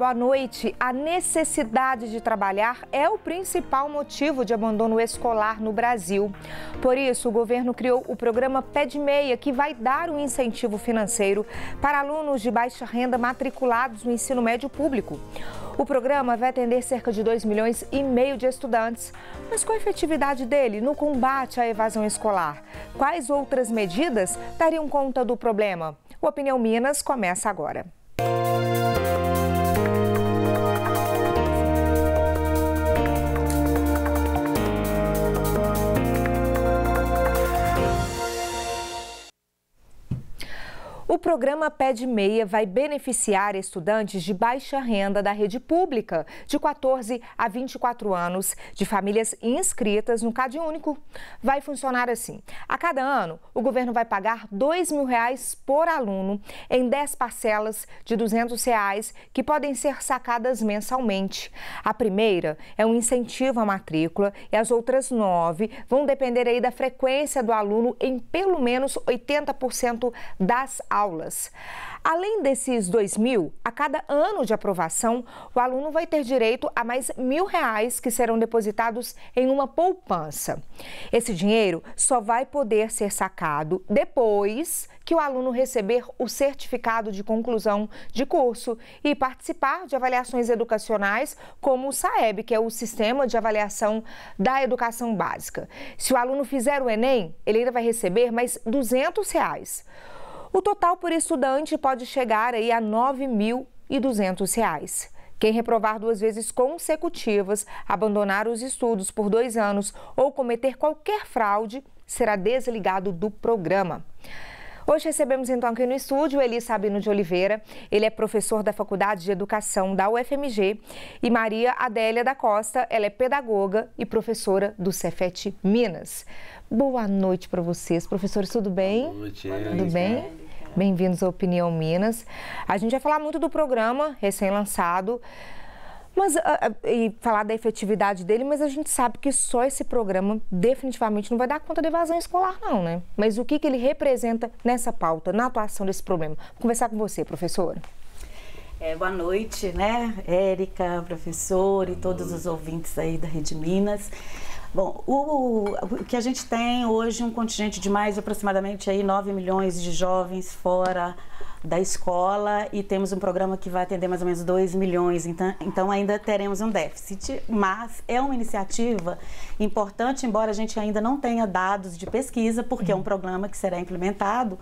sábado à noite, a necessidade de trabalhar é o principal motivo de abandono escolar no Brasil. Por isso, o governo criou o programa Pé de Meia, que vai dar um incentivo financeiro para alunos de baixa renda matriculados no ensino médio público. O programa vai atender cerca de 2 milhões e meio de estudantes. Mas qual a efetividade dele no combate à evasão escolar? Quais outras medidas dariam conta do problema? O Opinião Minas começa agora. O programa Pé de Meia vai beneficiar estudantes de baixa renda da rede pública, de 14 a 24 anos, de famílias inscritas no Cade Único. Vai funcionar assim. A cada ano, o governo vai pagar R$ 2.000 por aluno em 10 parcelas de R$ 200, reais, que podem ser sacadas mensalmente. A primeira é um incentivo à matrícula e as outras nove vão depender aí da frequência do aluno em pelo menos 80% das aulas aulas. Além desses dois mil, a cada ano de aprovação, o aluno vai ter direito a mais mil reais que serão depositados em uma poupança. Esse dinheiro só vai poder ser sacado depois que o aluno receber o certificado de conclusão de curso e participar de avaliações educacionais como o SAEB, que é o Sistema de Avaliação da Educação Básica. Se o aluno fizer o Enem, ele ainda vai receber mais R$ 200. Reais. O total por estudante pode chegar aí a R$ 9.200. Quem reprovar duas vezes consecutivas, abandonar os estudos por dois anos ou cometer qualquer fraude será desligado do programa. Hoje recebemos então aqui no estúdio Eli Sabino de Oliveira, ele é professor da Faculdade de Educação da UFMG e Maria Adélia da Costa, ela é pedagoga e professora do Cefet Minas. Boa noite para vocês, professores, tudo bem? Boa noite. Tudo bem? Bem-vindos à Opinião Minas. A gente vai falar muito do programa recém-lançado. Mas, ah, ah, e falar da efetividade dele, mas a gente sabe que só esse programa definitivamente não vai dar conta da evasão escolar, não, né? Mas o que, que ele representa nessa pauta, na atuação desse problema? Vou conversar com você, professora. É, boa noite, né, Érica, professor e todos os ouvintes aí da Rede Minas. Bom, o, o, que a gente tem hoje um contingente de mais aproximadamente aí 9 milhões de jovens fora da escola e temos um programa que vai atender mais ou menos 2 milhões, então, então ainda teremos um déficit, mas é uma iniciativa importante, embora a gente ainda não tenha dados de pesquisa, porque uhum. é um uhum. programa que será implementado,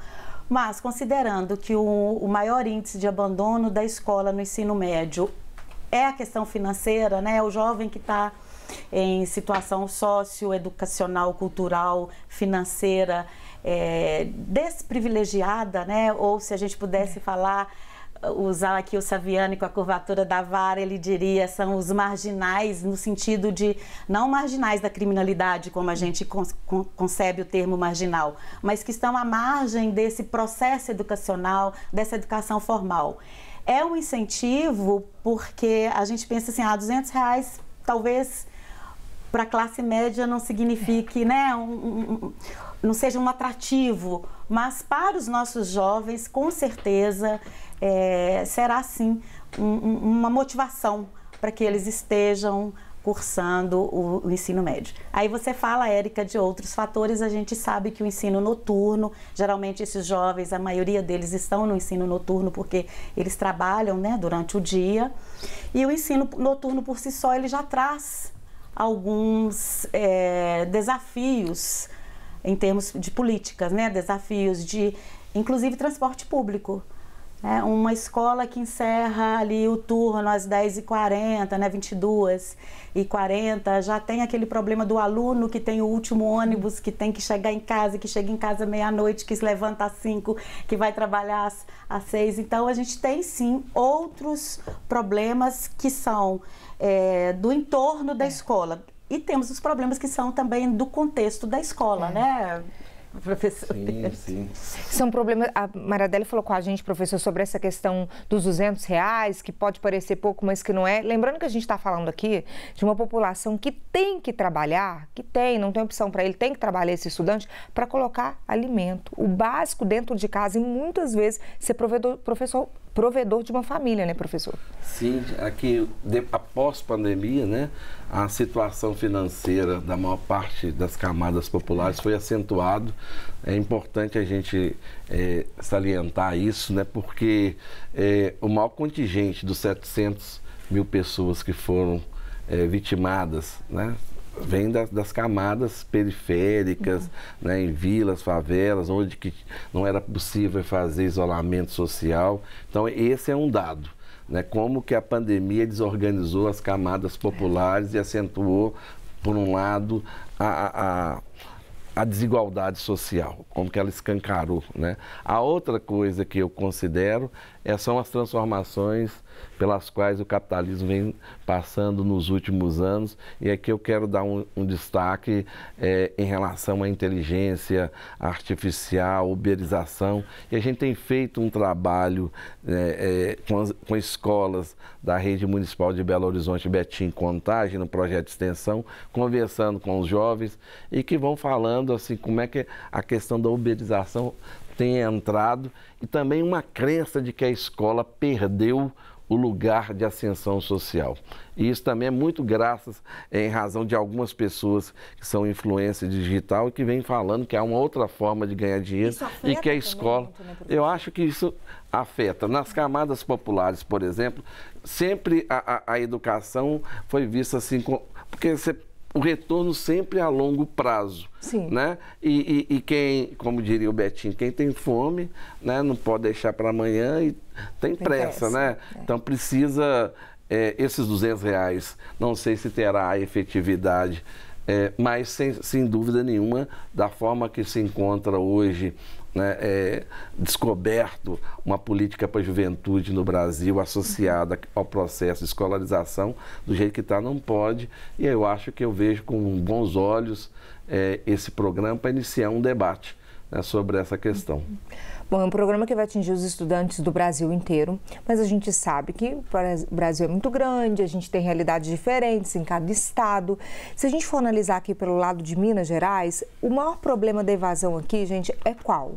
mas considerando que o, o maior índice de abandono da escola no ensino médio é a questão financeira, né? O jovem que está em situação socioeducacional, cultural, financeira, é, desprivilegiada, né? ou se a gente pudesse falar usar aqui o Saviani com a curvatura da vara, ele diria são os marginais no sentido de não marginais da criminalidade, como a gente con con concebe o termo marginal, mas que estão à margem desse processo educacional, dessa educação formal. É um incentivo porque a gente pensa assim, ah, 200 reais talvez para a classe média não signifique, né, um, um, não seja um atrativo, mas para os nossos jovens, com certeza, é, será sim um, uma motivação para que eles estejam cursando o, o, ensino médio. Aí você fala, Érica, de outros fatores. A gente sabe que o ensino noturno, geralmente esses jovens, a maioria deles estão no ensino noturno porque eles trabalham né, durante o dia. E o ensino noturno por si só, ele já traz alguns é, desafios em termos de políticas, né? desafios de, inclusive, transporte público. É uma escola que encerra ali o turno às 10h40, né, 22 e 40 já tem aquele problema do aluno que tem o último ônibus, que tem que chegar em casa, que chega em casa meia-noite, que se levanta às 5, que vai trabalhar às, às 6. Então, a gente tem sim outros problemas que são é, do entorno da é. escola. E temos os problemas que são também do contexto da escola, é. né? professor. Sim, sim. São é problemas. A Maradelli falou com a gente, professor, sobre essa questão dos 200 reais, que pode parecer pouco, mas que não é. Lembrando que a gente está falando aqui de uma população que tem que trabalhar, que tem, não tem opção para ele, tem que trabalhar esse estudante para colocar alimento, o básico dentro de casa e muitas vezes ser provedor, professor provedor de uma família, né, professor? Sim, aqui de, após pandemia, né, a situação financeira da maior parte das camadas populares foi acentuado. É importante a gente é, salientar isso, né, porque é, o maior contingente dos 700 mil pessoas que foram é, vitimadas, né, vem das, das camadas periféricas, uhum. né, em vilas, favelas, onde que não era possível fazer isolamento social. Então, esse é um dado. Né, como que a pandemia desorganizou as camadas populares é. e acentuou, por um lado, a, a, a a desigualdade social, como que ela escancarou. Né? A outra coisa que eu considero é, são as transformações pelas quais o capitalismo vem passando nos últimos anos, e aqui eu quero dar um, um destaque é, em relação à inteligência artificial, uberização, e a gente tem feito um trabalho é, é, com, as, com, escolas da rede municipal de Belo Horizonte, Betim Contagem, no projeto de extensão, conversando com os jovens, e que vão falando assim como é que a questão da uberização tem entrado e também uma crença de que a escola perdeu o lugar de ascensão social. E isso também é muito graças em razão de algumas pessoas que são influência digital e que vêm falando que há uma outra forma de ganhar dinheiro e que a escola. Muito, né, eu acho que isso afeta. Nas camadas populares, por exemplo, sempre a, a, a educação foi vista assim com. Porque você o retorno sempre a longo prazo. Sim. Né? E, e, e, quem, como diria o Betinho, quem tem fome, né, não pode deixar para amanhã e tem, tem pressa, pressa, né? É. Então precisa é, esses 200 reais, não sei se terá a efetividade, é, mas sem, sem dúvida nenhuma, da forma que se encontra hoje né, é, descoberto uma política para a juventude no Brasil associada ao processo de escolarização do jeito que está, não pode. E eu acho que eu vejo com bons olhos é, esse programa para iniciar um debate né, sobre essa questão. Uhum. Bom, é um programa que vai atingir os estudantes do Brasil inteiro, mas a gente sabe que o Brasil é muito grande, a gente tem realidades diferentes em cada estado. Se a gente for analisar aqui pelo lado de Minas Gerais, o maior problema da evasão aqui, gente, é qual?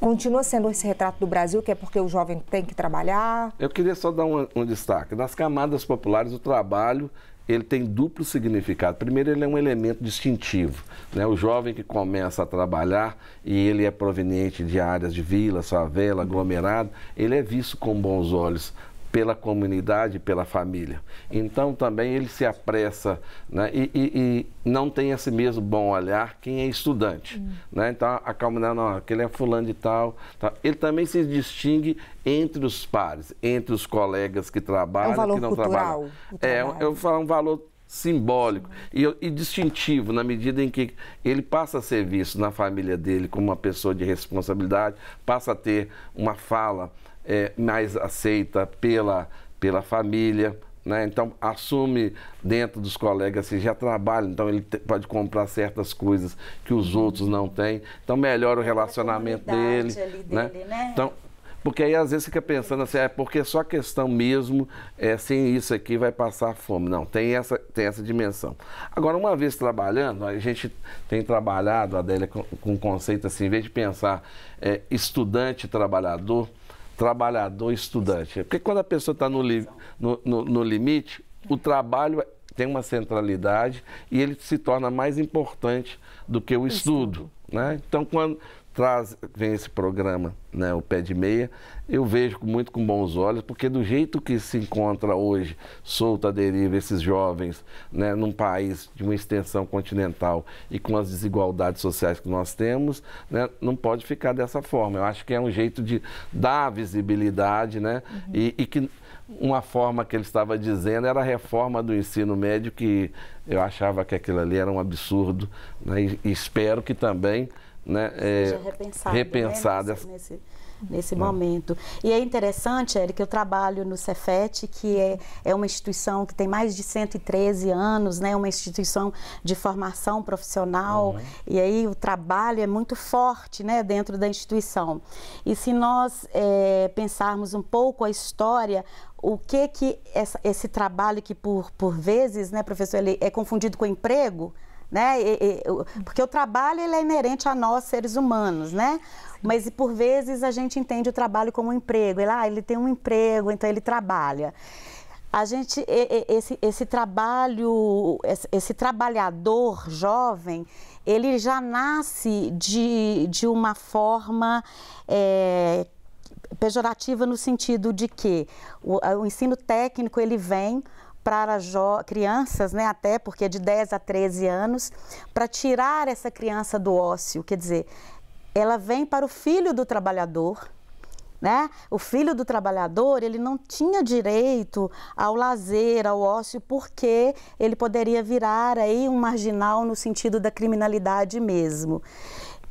Continua sendo esse retrato do Brasil, que é porque o jovem tem que trabalhar? Eu queria só dar um, um destaque. Nas camadas populares, o trabalho ele tem duplo significado. Primeiro, ele é um elemento distintivo. Né? O jovem que começa a trabalhar e ele é proveniente de áreas de vila, favela, aglomerado, ele é visto com bons olhos pela comunidade, pela família. Então também ele se apressa né? e, e, e, não tem esse mesmo bom olhar quem é estudante. Uhum. Né? Então a não, não, aquele é fulano de tal, tal, tá. Ele também se distingue entre os pares, entre os colegas que trabalham, é um valor que não cultural, trabalham. É, eu é falo é um valor simbólico e, e, distintivo na medida em que ele passa a ser visto na família dele como uma pessoa de responsabilidade, passa a ter uma fala é mais aceita pela, pela família, né? Então, assume dentro dos colegas que assim, já trabalham, então ele te, pode comprar certas coisas que os outros não têm. Então, melhora o é relacionamento dele, Ali né? dele né? Então, porque aí às vezes fica pensando assim, ah, é porque só questão mesmo, é, sem isso aqui vai passar fome. Não, tem essa, tem essa dimensão. Agora, uma vez trabalhando, a gente tem trabalhado, Adélia, com, com um conceito assim, em vez de pensar é, estudante trabalhador, trabalhador estudante. Porque quando a pessoa está no, li, no, no, no limite, o trabalho tem uma centralidade e ele se torna mais importante do que o estudo. Né? Então, quando traz, vem esse programa, né, o Pé de Meia, eu vejo muito com bons olhos, porque do jeito que se encontra hoje, solta a deriva, esses jovens, né, num país de uma extensão continental e com as desigualdades sociais que nós temos, né, não pode ficar dessa forma. Eu acho que é um jeito de dar visibilidade, né, uhum. e, e que uma forma que ele estava dizendo era a reforma do ensino médio, que eu achava que aquilo ali era um absurdo, né, e espero que também né, é, repensado, repensado né? Nesse, nesse, nesse né? momento. E é interessante, Eric, eu trabalho no Cefet, que é, é uma instituição que tem mais de 113 anos, né, uma instituição de formação profissional, uhum. e aí o trabalho é muito forte né, dentro da instituição. E se nós é, pensarmos um pouco a história, o que que essa, esse trabalho que por, por vezes, né, professor, ele é confundido com emprego, né? E, e, porque o trabalho ele é inerente a nós seres humanos, né? Sim. Mas por vezes a gente entende o trabalho como um emprego. Ele, ah, ele tem um emprego, então ele trabalha. A gente esse, esse trabalho, esse, esse trabalhador jovem, ele já nasce de, de uma forma é, pejorativa no sentido de que o, o ensino técnico ele vem para crianças, né, até porque é de 10 a 13 anos, para tirar essa criança do ócio, quer dizer, ela vem para o filho do trabalhador, né? O filho do trabalhador, ele não tinha direito ao lazer, ao ócio, porque ele poderia virar aí um marginal no sentido da criminalidade mesmo.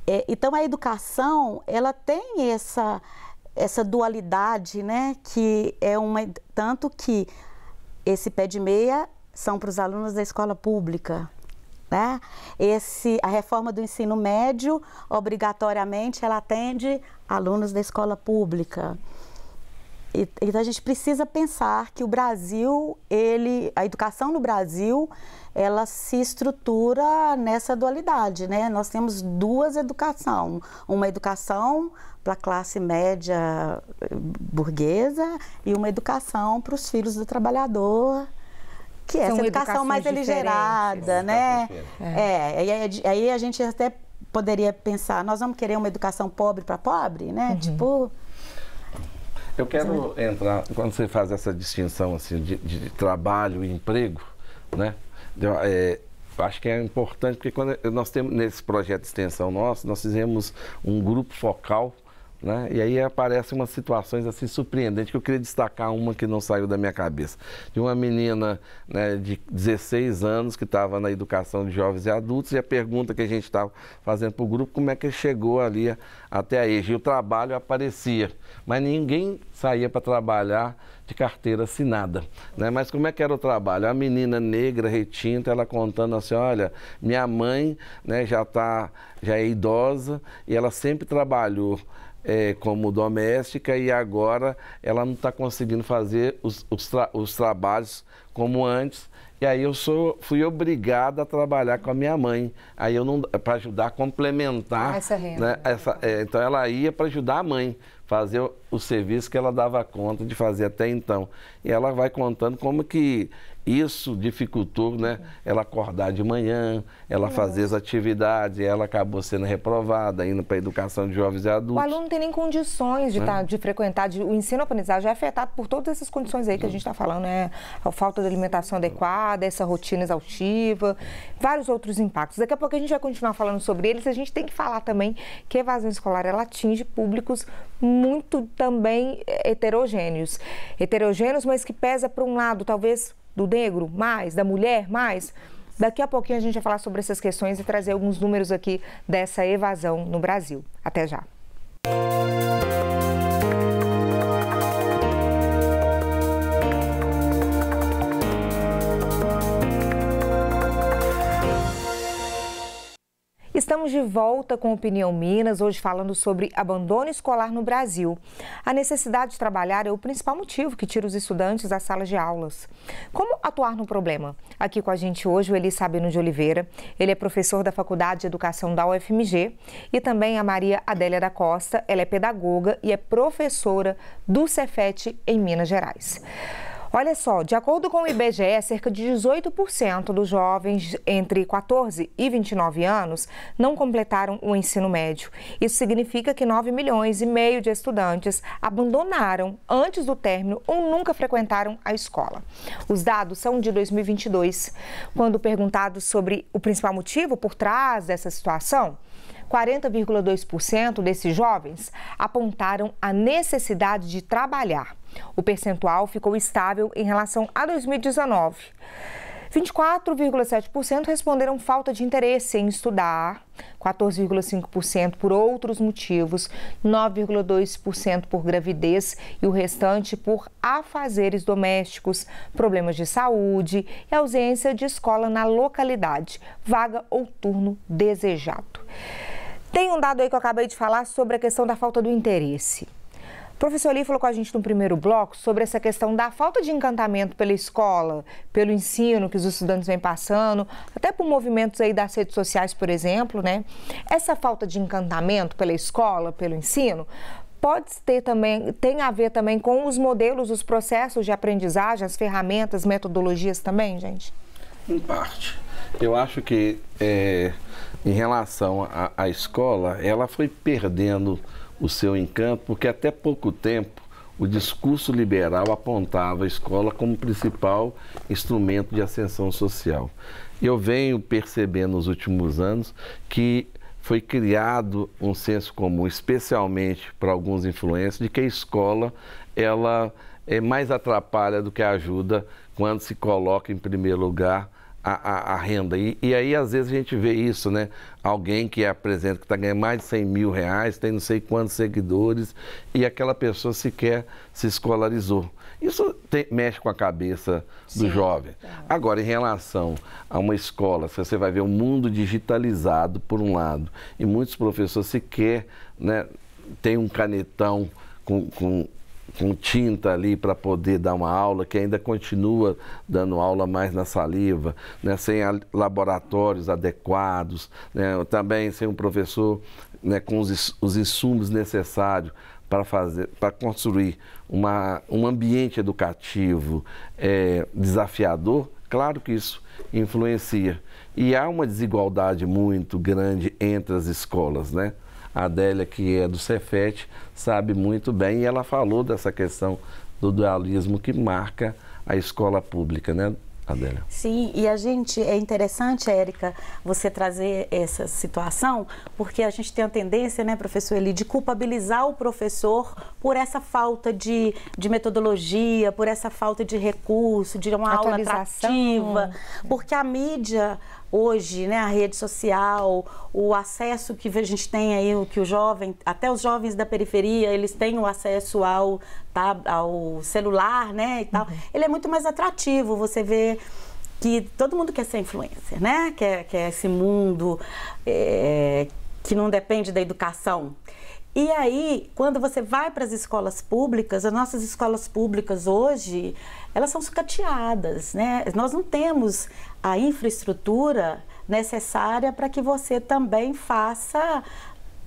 É, então a educação, ela tem essa essa dualidade, né, que é uma tanto que esse pé de meia são para os alunos da escola pública. Né? Esse, a reforma do ensino médio, obrigatoriamente, ela atende alunos da escola pública. E, então a gente precisa pensar que o Brasil, ele, a educação no Brasil, ela se estrutura nessa dualidade, né? Nós temos duas educação, uma educação para a classe média eh, burguesa e uma educação para os filhos do trabalhador que é essa educação mais aligerada, né? É, é aí, a gente até poderia pensar, nós vamos querer uma educação pobre para pobre, né? Uhum. Tipo eu quero entrar quando você faz essa distinção assim de, de trabalho e emprego, né? é, acho que é importante porque quando nós temos nesse projeto de extensão nosso, nós fizemos um grupo focal né? E aí aparecem umas situações assim surpreendentes que eu queria destacar uma que não saiu da minha cabeça. De uma menina né, de 16 anos que estava na educação de jovens e adultos e a pergunta que a gente estava fazendo para o grupo, como é que chegou ali até a EJA. E o trabalho aparecia, mas ninguém saía para trabalhar de carteira assinada. Né? Mas como é que era o trabalho? A menina negra, retinta, ela contando assim, olha, minha mãe né, já, tá, já é idosa e ela sempre trabalhou é, como doméstica e agora ela não está conseguindo fazer os, os, tra os, trabalhos como antes. E aí eu sou, fui obrigada a trabalhar com a minha mãe. Aí eu não para ajudar a complementar. Ah, essa renda. Né, essa, é, então ela ia para ajudar a mãe fazer o, o serviço que ela dava conta de fazer até então. E ela vai contando como que isso dificultou né, ela acordar de manhã, ela uhum. fazer as atividades, ela acabou sendo reprovada, indo para a educação de jovens e adultos. O aluno não tem nem condições de, né? tá, de frequentar, de, o ensino-aprendizagem é afetado por todas essas condições aí que a gente está falando, né? A falta de alimentação adequada, essa rotina exaustiva, vários outros impactos. Daqui a pouco a gente vai continuar falando sobre eles, a gente tem que falar também que a evasão escolar, ela atinge públicos muito também eh, heterogêneos. Heterogêneos, mas que pesa, para um lado, talvez do negro? Mais? Da mulher? Mais? Daqui a pouquinho a gente vai falar sobre essas questões e trazer alguns números aqui dessa evasão no Brasil. Até já. Estamos de volta com Opinião Minas, hoje falando sobre abandono escolar no Brasil. A necessidade de trabalhar é o principal motivo que tira os estudantes das salas de aulas. Como atuar no problema? Aqui com a gente hoje o Eli Sabino de Oliveira, ele é professor da Faculdade de Educação da UFMG e também a Maria Adélia da Costa, ela é pedagoga e é professora do Cefet em Minas Gerais. Olha só, de acordo com o IBGE, cerca de 18% dos jovens entre 14 e 29 anos não completaram o ensino médio. Isso significa que 9 milhões e meio de estudantes abandonaram antes do término ou nunca frequentaram a escola. Os dados são de 2022. Quando perguntados sobre o principal motivo por trás dessa situação, 40,2% desses jovens apontaram a necessidade de trabalhar. O percentual ficou estável em relação a 2019. 24,7% responderam falta de interesse em estudar, 14,5% por outros motivos, 9,2% por gravidez e o restante por afazeres domésticos, problemas de saúde e ausência de escola na localidade, vaga ou turno desejado. Tem um dado aí que eu acabei de falar sobre a questão da falta do interesse. O professor ali falou com a gente no primeiro bloco sobre essa questão da falta de encantamento pela escola, pelo ensino que os estudantes vêm passando, até por movimentos aí das redes sociais, por exemplo, né? Essa falta de encantamento pela escola, pelo ensino, pode ter também, tem a ver também com os modelos, os processos de aprendizagem, as ferramentas, metodologias também, gente? Em parte. Eu acho que é, em relação à escola, ela foi perdendo o seu encanto, porque até pouco tempo o discurso liberal apontava a escola como principal instrumento de ascensão social. Eu venho percebendo nos últimos anos que foi criado um senso comum, especialmente para alguns influentes, de que a escola ela é mais atrapalha do que ajuda quando se coloca em primeiro lugar a, a, a renda. E, e, aí, às vezes, a gente vê isso, né? Alguém que apresenta que está ganhando mais de 100 mil reais, tem não sei quantos seguidores, e aquela pessoa sequer se escolarizou. Isso mexe com a cabeça do Sim, jovem. Tá. Agora, em relação a uma escola, você vai ver o um mundo digitalizado, por um lado, e muitos professores sequer né, têm um canetão com, com com tinta ali para poder dar uma aula, que ainda continua dando aula mais na saliva, né, sem laboratórios adequados, né, também sem um professor né, com os, os insumos necessários para fazer, para construir uma, um ambiente educativo é, desafiador. Claro que isso influencia e há uma desigualdade muito grande entre as escolas, né? A Adélia, que é do Cefet, sabe muito bem e ela falou dessa questão do dualismo que marca a escola pública, né? Adélia. Sim, e a gente, é interessante, Érica, você trazer essa situação, porque a gente tem a tendência, né, professor Eli, de culpabilizar o professor por essa falta de, de metodologia, por essa falta de recurso, de uma aula atrativa, porque a mídia hoje, né, a rede social, o acesso que a gente tem aí, o que o jovem, até os jovens da periferia, eles têm o acesso ao, tá, ao celular, né, e tal. Uhum. Ele é muito mais atrativo, você vê que todo mundo quer ser influencer, né, quer, quer esse mundo é, que não depende da educação. E aí, quando você vai para as escolas públicas, as nossas escolas públicas hoje, elas são sucateadas, né? Nós não temos a infraestrutura necessária para que você também faça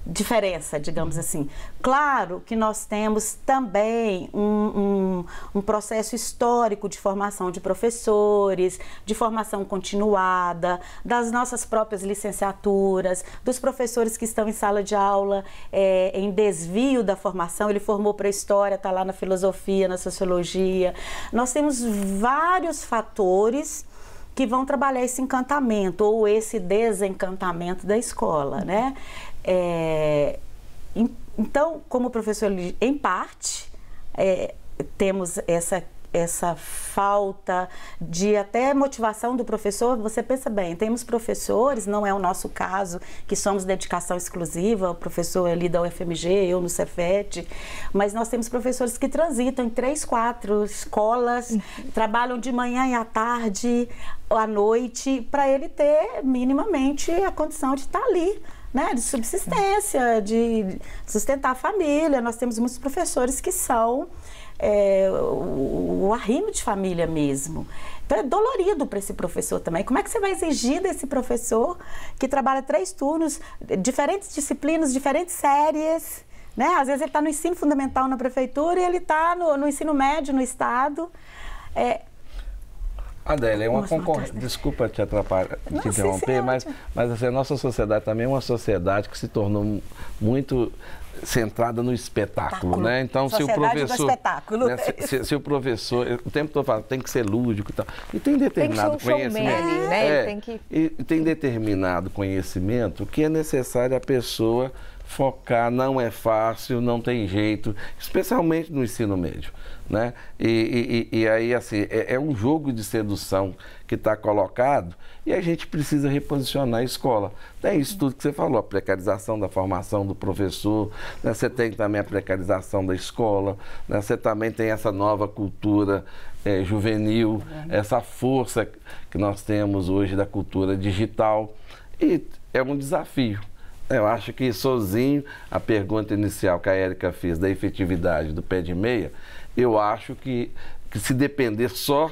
diferença, digamos assim. Claro que nós temos também um, um, um, processo histórico de formação de professores, de formação continuada, das nossas próprias licenciaturas, dos professores que estão em sala de aula é, em desvio da formação. Ele formou para a história, está lá na filosofia, na sociologia. Nós temos vários fatores que vão trabalhar esse encantamento ou esse desencantamento da escola, né? É, então, como professor, em parte, é, temos essa essa falta de até motivação do professor, você pensa bem, temos professores, não é o nosso caso, que somos dedicação exclusiva, o professor ali da UFMG, eu no Cefet, mas nós temos professores que transitam em três, quatro escolas, trabalham de manhã e à tarde, à noite, para ele ter minimamente a condição de estar tá ali né, de subsistência, de sustentar a família. Nós temos muitos professores que são é, o, o arrimo de família mesmo. Então é dolorido para esse professor também. Como é que você vai exigir desse professor que trabalha três turnos, diferentes disciplinas, diferentes séries? Né? Às vezes ele está no ensino fundamental na prefeitura e ele está no, no, ensino médio no estado. É, Adélia, é uma concorrência. Desculpa te atrapalhar, te interromper, é mas, mas assim, a nossa sociedade também é uma sociedade que se tornou muito centrada no espetáculo, espetáculo. né? Então, Sociedade se o professor, né, espetáculo. Né, se, se, se, o professor, o tempo todo fala, tem que ser lúdico e tal. E tem determinado tem um conhecimento, showman, né? É, tem que... Né? É, e tem determinado conhecimento que é necessário a pessoa focar, não é fácil, não tem jeito, especialmente no ensino médio. Né? E, e, e aí, assim, é, é, um jogo de sedução que está colocado e a gente precisa reposicionar a escola. Tem é isso tudo que você falou, a precarização da formação do professor, né? você tem também a precarização da escola, né? você também tem essa nova cultura é, juvenil, é. essa força que nós temos hoje da cultura digital. E é um desafio. Eu acho que sozinho, a pergunta inicial que a Érica fez da efetividade do pé de meia, eu acho que, que se depender só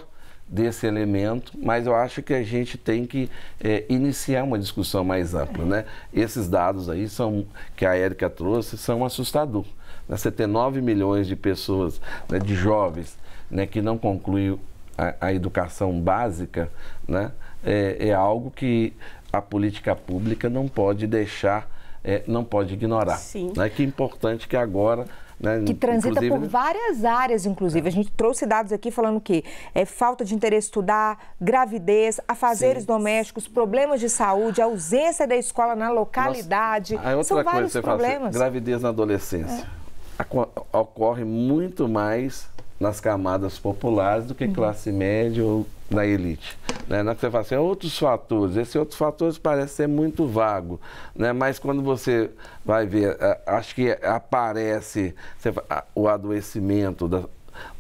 desse elemento, mas eu acho que a gente tem que é, iniciar uma discussão mais ampla, né? Esses dados aí são que a Érica trouxe são assustador. Né? Você tem 9 milhões de pessoas, né, de jovens, né, que não concluem a, a educação básica, né? É, é, algo que a política pública não pode deixar, é, não pode ignorar. Sim. Né? Que é importante que agora né? Que transita inclusive, por várias áreas, inclusive. É. A gente trouxe dados aqui falando que é falta de interesse estudar, gravidez, afazeres Sim. domésticos, problemas de saúde, ausência da escola na localidade. Nossa, outra São coisa vários você problemas. Fala gravidez na adolescência. É. Ocorre muito mais nas camadas populares do que uhum. classe média ou na elite. Né? Não é que você fala assim, é outros fatores. Esses outros fatores parece ser muito vago, né? mas quando você vai ver, é, acho que aparece fala, o adoecimento da,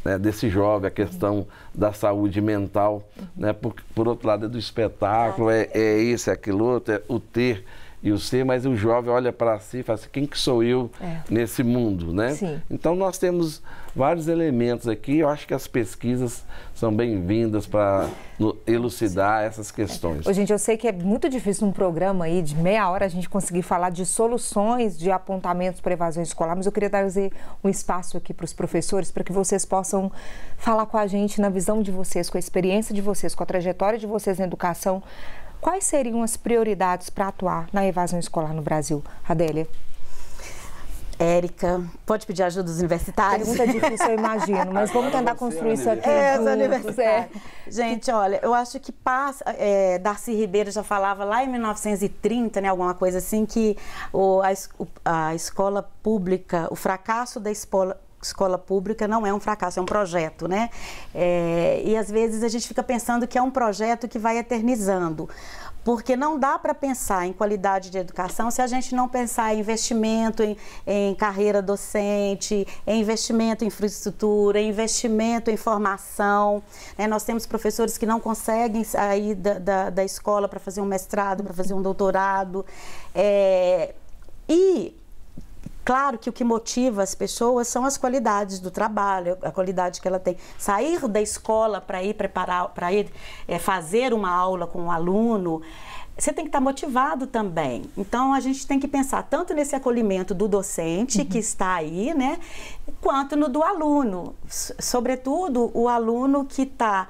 né, desse jovem, a questão da saúde mental. Né? Por, por outro lado, é do espetáculo, é, é isso, é aquilo outro, é o ter e o ser, mas o jovem olha para si e fala assim, quem que sou eu é. nesse mundo, né? Sim. Então nós temos vários elementos aqui, eu acho que as pesquisas são bem-vindas para elucidar Sim. essas questões. É. Ô, gente, eu sei que é muito difícil num programa aí de meia hora a gente conseguir falar de soluções de apontamentos para evasão escolar, mas eu queria trazer um espaço aqui para os professores, para que vocês possam falar com a gente na visão de vocês, com a experiência de vocês, com a trajetória de vocês na educação, Quais seriam as prioridades para atuar na evasão escolar no Brasil, Adélia? Érica, pode pedir ajuda dos universitários? Pergunta difícil, eu imagino, mas vamos tentar é construir isso aqui. É, os é. Gente, olha, eu acho que passa, é, Darcy Ribeiro já falava lá em 1930, né, alguma coisa assim, que o, a, a escola pública, o fracasso da escola escola pública não é um fracasso, é um projeto, né? É, e às vezes a gente fica pensando que é um projeto que vai eternizando. Porque não dá para pensar em qualidade de educação se a gente não pensar em investimento em, em carreira docente, em investimento em infraestrutura, em investimento em formação. Né? Nós temos professores que não conseguem sair da, da, da escola para fazer um mestrado, para fazer um doutorado. É, e Claro que o que motiva as pessoas são as qualidades do trabalho, a qualidade que ela tem. Sair da escola para ir preparar, para ir é, fazer uma aula com um aluno, você tem que estar tá motivado também. Então a gente tem que pensar tanto nesse acolhimento do docente uhum. que está aí, né, quanto no do aluno, sobretudo o aluno que está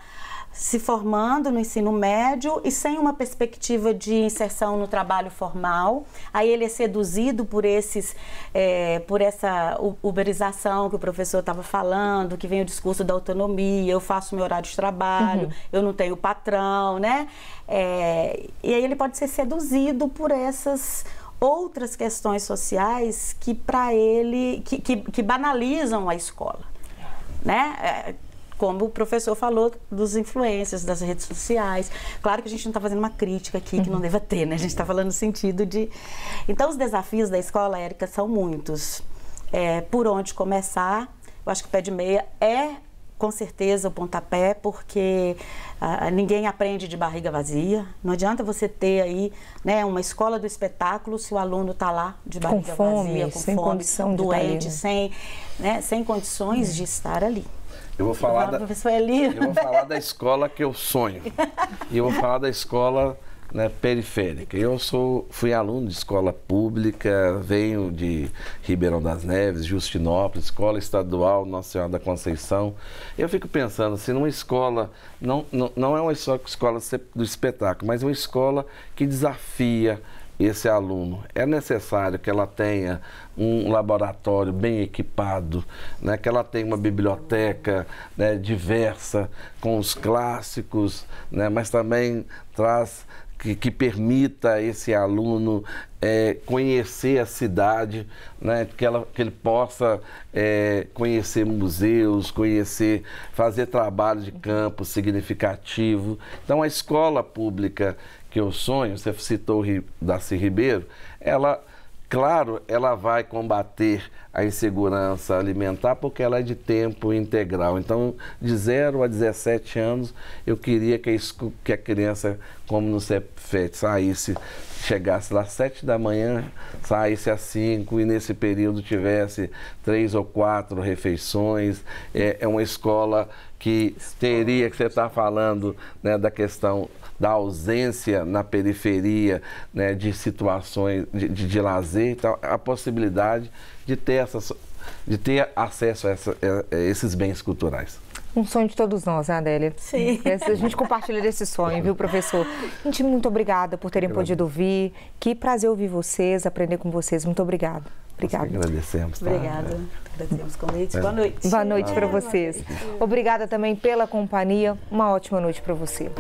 se formando no ensino médio e sem uma perspectiva de inserção no trabalho formal. Aí ele é seduzido por esses, é, por essa uberização que o professor estava falando, que vem o discurso da autonomia, eu faço meu horário de trabalho, uhum. eu não tenho patrão, né? É, e aí ele pode ser seduzido por essas outras questões sociais que para ele que, que, que banalizam a escola né? É, como o professor falou, dos influências, das redes sociais. Claro que a gente não está fazendo uma crítica aqui que não deva ter, né? A gente está falando no sentido de. Então, os desafios da escola, Érica, são muitos. É, por onde começar? Eu acho que o pé de meia é com certeza o pontapé, porque ah, ninguém aprende de barriga vazia. Não adianta você ter aí né, uma escola do espetáculo se o aluno está lá de barriga com fome, vazia, com sem fome, condição tá doente, de né? Sem, né, sem condições é. de estar ali. Eu vou falar, da, professor eu vou falar da escola que eu sonho. E eu vou falar da escola né, periférica. Eu sou, fui aluno de escola pública, venho de Ribeirão das Neves, Justinópolis, escola estadual Nossa Senhora da Conceição. Eu fico pensando assim, numa escola, não, não, não é uma escola do espetáculo, mas uma escola que desafia, esse aluno, é necessário que ela tenha um laboratório bem equipado, né, que ela tenha uma biblioteca né, diversa, com os clássicos, né, mas também traz que, que permita a esse aluno é, conhecer a cidade, né, que, ela, que ele possa é, conhecer museus, conhecer, fazer trabalho de campo significativo. Então, a escola pública que eu sonho, você citou Darcy Ribeiro, ela, claro, ela vai combater a insegurança alimentar porque ela é de tempo integral. Então, de 0 a 17 anos, eu queria que a, que a criança, como no CEPFET, saísse, chegasse lá às 7 da manhã, saísse às 5 e nesse período tivesse três ou quatro refeições. É, é uma escola que teria, que você está falando né, da questão da ausência na periferia né, de situações de, de, de lazer, então, a possibilidade de ter acesso, de ter acesso a, essa, a esses bens culturais. Um sonho de todos nós, né, Adélia? Sim. A gente compartilha desse sonho, viu, professor? Gente, muito obrigada por terem podido vir. Que prazer ouvir vocês, aprender com vocês. Muito obrigada. Obrigada. agradecemos. Tá? Obrigada. É. Agradecemos o convite. É. Boa noite. Boa noite para vocês. Noite. Obrigada também pela companhia. Uma ótima noite para você.